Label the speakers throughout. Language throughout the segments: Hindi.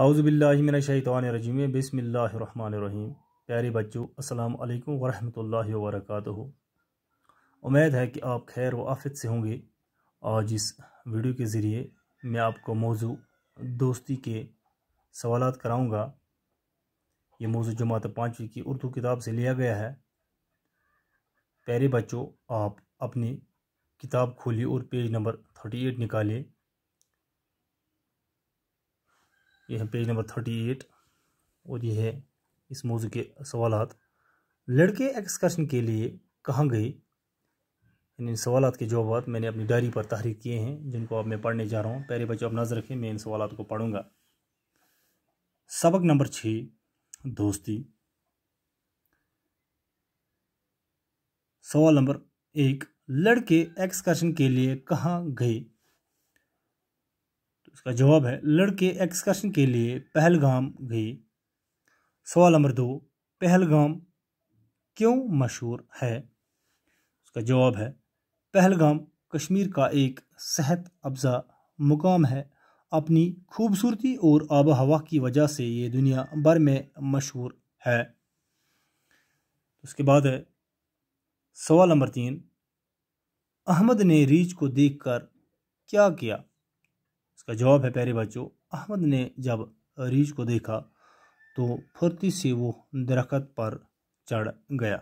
Speaker 1: आउज़बिल्लिमिनशैतरजीम बिसमीम प्यारे बच्चों अस्सलाम वालेकुम वरहमतुल्लाहि वबरकातुहू उम्मीद है कि आप खैर व आफत से होंगे आज इस वीडियो के ज़रिए मैं आपको मौजू दोस्ती के सवाल कराऊँगा ये मौजू जमात पाँचवीं की उर्दू किताब से लिया गया है प्यारे बच्चों आप अपनी किताब खोलिए और पेज नंबर थर्टी एट निकालिए ये है पेज नंबर थर्टी एट और ये है इस मौजू के सवाल लड़के एक्सकर्शन के लिए कहाँ गए इन सवाल के जवाब मैंने अपनी डायरी पर तहरीर किए हैं जिनको अब मैं पढ़ने जा रहा हूँ पहले बच्चों आप नज़र रखें मैं इन सवाल को पढ़ूँगा सबक नंबर छः दोस्ती सवाल नंबर एक लड़के एक्सकर्शन के लिए कहाँ गए इसका जवाब है लड़के एक्सकर्शन के लिए पहलगाम गए सवाल नंबर दो पहलगाम क्यों मशहूर है उसका जवाब है पहलगाम कश्मीर का एक सेहत अफजा मुकाम है अपनी खूबसूरती और आब हवा की वजह से ये दुनिया भर में मशहूर है उसके बाद है सवाल नंबर तीन अहमद ने रीच को देखकर क्या किया इसका जवाब है प्यारे बच्चों अहमद ने जब रीज को देखा तो फुर्ती से वो दरख्त पर चढ़ गया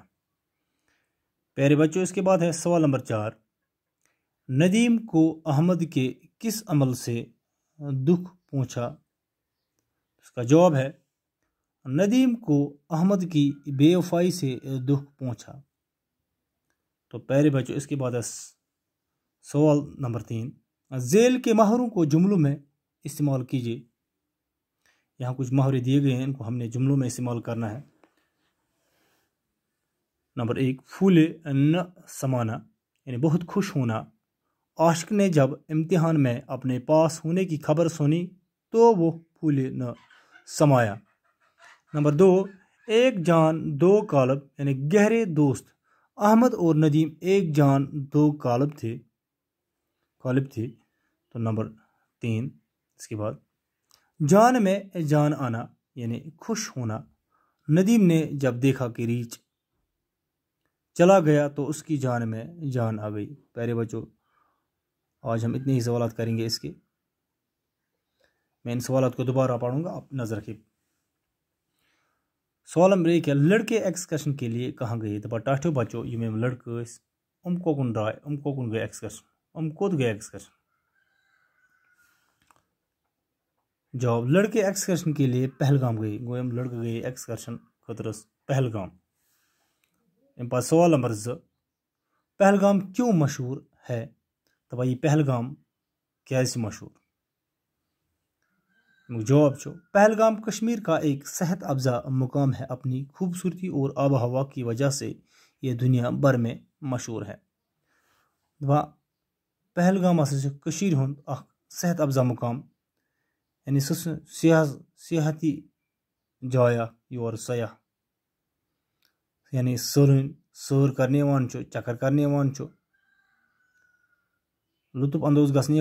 Speaker 1: प्यारे बच्चों इसके बाद है सवाल नंबर चार नदीम को अहमद के किस अमल से दुख पहुंचा इसका जवाब है नदीम को अहमद की बेवफाई से दुख पहुंचा तो प्यारे बच्चों इसके बाद है सवाल नंबर तीन जेल के माहरों को जुमलों में इस्तेमाल कीजिए यहाँ कुछ माहरे दिए गए हैं इनको हमने जुमलों में इस्तेमाल करना है नंबर एक फूले न समाना यानी बहुत खुश होना आशक ने जब इम्तिहान में अपने पास होने की खबर सुनी तो वो फूले न समाया नंबर दो एक जान दो कालब यानी गहरे दोस्त अहमद और नदीम एक जान दो कालब थे कालब थे तो नंबर तीन इसके बाद जान में जान आना यानी खुश होना नदीम ने जब देखा कि रीच चला गया तो उसकी जान में जान आ गई प्यारे बच्चों आज हम इतने ही सवाल करेंगे इसके मैं इन सवाल को दोबारा पढ़ूंगा आप नज़र रखें सवाल नंबर एक है लड़के एक्सकर्शन के लिए कहाँ गए दबा टाठो तो बच्चों ये मैम लड़के उमको कौन राय उमको कौन गए एक्सकर्शन उम कौत गए एक्सकर्शन जॉब लड़के एक्सकर्शन के लिए पहलगाम गई गोयम लड़के गए एक्सकर्शन खतरस पहलगाम पास सवाल नंबर ज पहलगाम क्यों मशहूर है तो भाई पहलगाम क्या मशहूर जवाब पहलगाम कश्मीर का एक सेहत अफजा मुकाम है अपनी खूबसूरती और आब हवा की वजह से यह दुनिया भर में मशहूर है वह पहलगाम हसा सेहत अफजा मुकाम यानी siyah, siyahati caya yor saya. Yani sır, sır karne evan ço, çakar karne evan ço. लुत्फ अंदोज गसने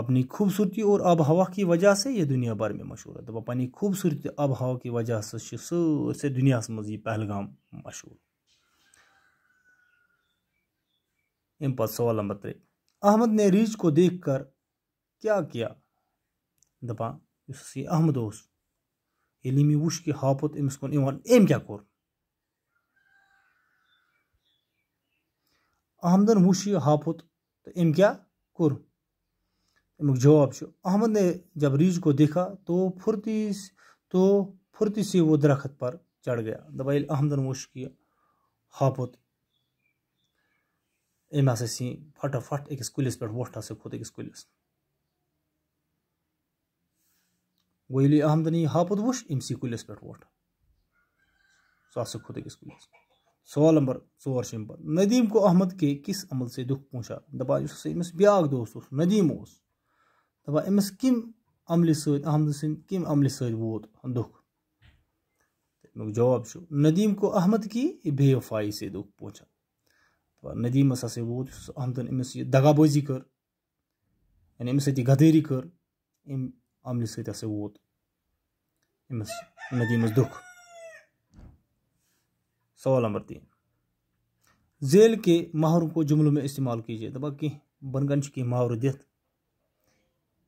Speaker 1: अपनी खूबसूरती और आब हवा की वजह से यह दुनिया भर में मशहूर है दबा तो पनी खूबसूरती आब हवा की वजह से से दुनिया मज यह पहलगाम मशहूर अम पद सवाल नंबर त्रे अहमद ने रीच को देखकर کیٛاہ کیٛاہ دَپان یُس ہسا یہِ احمد اوس ییٚلہِ أمۍ یہِ وٕچھ کہِ ہاپُت أمِس کُن یِوان أمۍ کیٛاہ کوٚر احمدَن وٕچھ یہِ ہاپُت تہٕ أمۍ کیٛاہ کوٚر اَمیُک جواب چھُ احمد نے جب ریچھ کو دیکھا تو پھُرتی تو پھُرتی سے وہ درخت پر چڑھ گیا دَپان ییٚلہِ احمدَن وٕچھ کہِ ہاپُت أمۍ ہسا سی فٹافٹ أکِس کُلِس پٮ۪ٹھ وۄٹھ ہسا کھوٚت أکِس کُلِس گوٚو ییٚلہِ احمدَن یہِ ہاپُت وُچھ أمۍسٕے کُلِس پٮ۪ٹھ ووٚٹھ سُہ ہسا کھوٚت أکِس کُلِس سوال نمبر ژور چھِ اَمہِ پَتہٕ ندیٖم گوٚو احمد کے کِس عمل سے دُکھ پوٗنٛچھا دَپان یُس ہسا أمِس بیٛاکھ دوس اوس ندیٖم اوس دَپان أمِس کَمہِ عملہِ سۭتۍ احمد سٕنٛدۍ کَمہِ عملہِ سۭتۍ ووت دُکھ امیُک جواب چھُ ندیٖم کو احمد کی بے وفایی سے دُکھ پوٗنٛچھا دَپان ندیٖمَس ہسا ووت یُس احمدَن أمِس یہِ دغا کٔر یعنی أمِس سۭتۍ یہِ غدٲری کٔر أمۍ عملہِ سۭتۍ ہَسا ووت أمِس ندیٖمَس دُکھ سوال نمبر تین ذیل کے محاوروں کو جملوں میں استعمال कीजिए دَپان کینٛہہ بۄنہٕ چھِ کینٛہہ محاورٕ دِتھ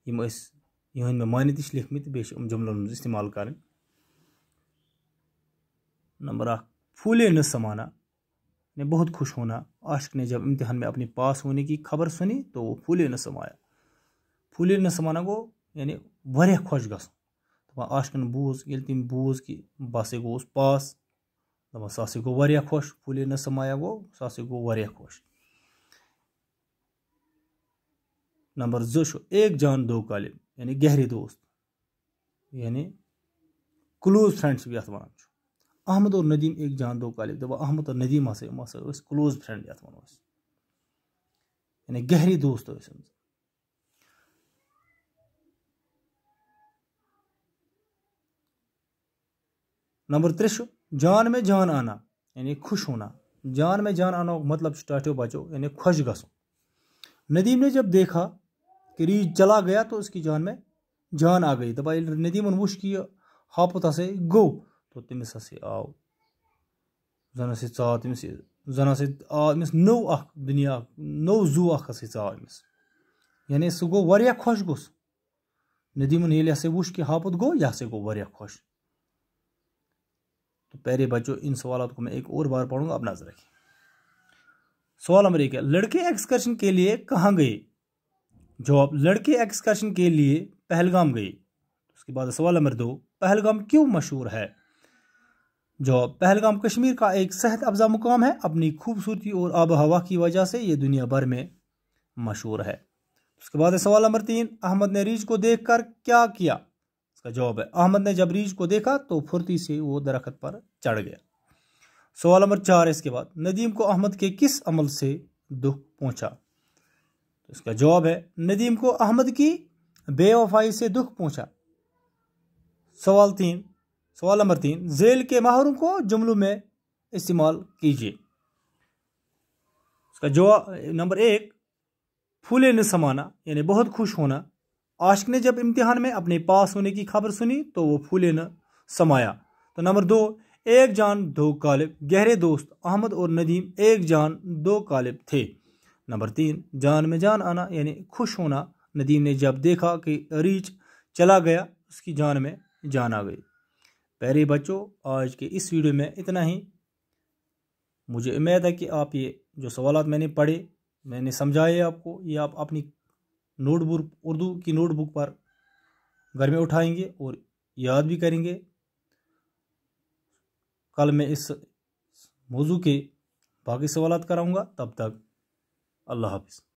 Speaker 1: یِم أسۍ یِہٕنٛدۍ مےٚ معنی تہِ چھِ لیٖکھمٕتۍ بیٚیہِ چھِ یِم جملَن منٛز استعمال کَرٕنۍ نمبر اکھ फूले न समाना ने बहुत खुश होना आशिक ने जब इम्तिहान में अपने पास होने की खबर सुनी तो वो फूले न समाया फूले न समाना को یعنی واریاہ خۄش گژھُن دَپان عاشقَن بوٗز ییٚلہِ تٔمۍ بوٗز کہِ بہٕ ہَسا گوٚوُس پاس دَپان سُہ ہَسا گوٚو واریاہ خۄش پھوٗلے نہ سمایا گوٚو سُہ ہَسا گوٚو واریاہ خۄش نمبر زٕ چھُ ایک جان دو قالب یعنی گہری دوست یعنی کٕلوز فرٛٮ۪نٛڈشِپ یَتھ وَنان چھُ احمد اور ندیٖم ایک جان دو قالب دَپان احمد اور ندیٖم ہَسا یِم ہَسا ٲسۍ کٕلوز فرٛٮ۪نٛڈ یَتھ وَنو أسۍ یعنی گہری دوست ٲسۍ یِم नंबर त्रे जान में जान आना यानी खुश होना जान में जान आना मतलब टाटियो बचो यानी खुश गसो नदीम ने जब देखा कि रीज चला गया तो उसकी जान में जान आ गई दबा तो नदीमन वुश कि हापुत हे गो तो तमिस हे आव जन से चा तमिस जन से आमिस नौ अख दुनिया नौ जू अख हे चा अमिस यानी सह गो वारिया खुश गोस नदीमन ये हे वुश कि हापुत गो यह हे गो वारिया खुश तो पहले बच्चों इन सवालों को मैं एक और बार पढ़ूंगा आप नजर रखें सवाल नंबर एक है लड़के एक्सकर्शन के लिए कहाँ गए जवाब लड़के एक्सकर्शन के लिए पहलगाम गए उसके बाद सवाल नंबर दो पहलगाम क्यों मशहूर है जवाब पहलगाम कश्मीर का एक सेहत अफजा मुकाम है अपनी खूबसूरती और आब हवा की वजह से ये दुनिया भर में मशहूर है उसके बाद सवाल नंबर तीन अहमद ने रीज को देखकर क्या किया इसका जवाब है अहमद ने जबरीज को देखा तो फुर्ती से वो दरख्त पर चढ़ गया सवाल नंबर चार इसके बाद नदीम को अहमद के किस अमल से दुख पहुंचा तो इसका जवाब है नदीम को अहमद की बेवफाई से दुख पहुंचा सवाल तीन सवाल नंबर तीन जेल के माहरों को जुमलों में इस्तेमाल कीजिए इसका जवाब नंबर एक फूले ने समाना यानी बहुत खुश होना आशिक ने जब इम्तिहान में अपने पास होने की खबर सुनी तो वो फूले न समाया तो नंबर दो एक जान दो कालिब गहरे दोस्त अहमद और नदीम एक जान दो कालिब थे नंबर तीन जान में जान आना यानी खुश होना नदीम ने जब देखा कि रीच चला गया उसकी जान में जान आ गई पहले बच्चों आज के इस वीडियो में इतना ही मुझे उम्मीद है कि आप ये जो सवाल मैंने पढ़े मैंने समझाए आपको ये आप अपनी नोटबुक उर्दू की नोटबुक पर घर में उठाएंगे और याद भी करेंगे कल मैं इस मौजू के बाकी सवाल कराऊंगा तब तक अल्लाह हाफिज़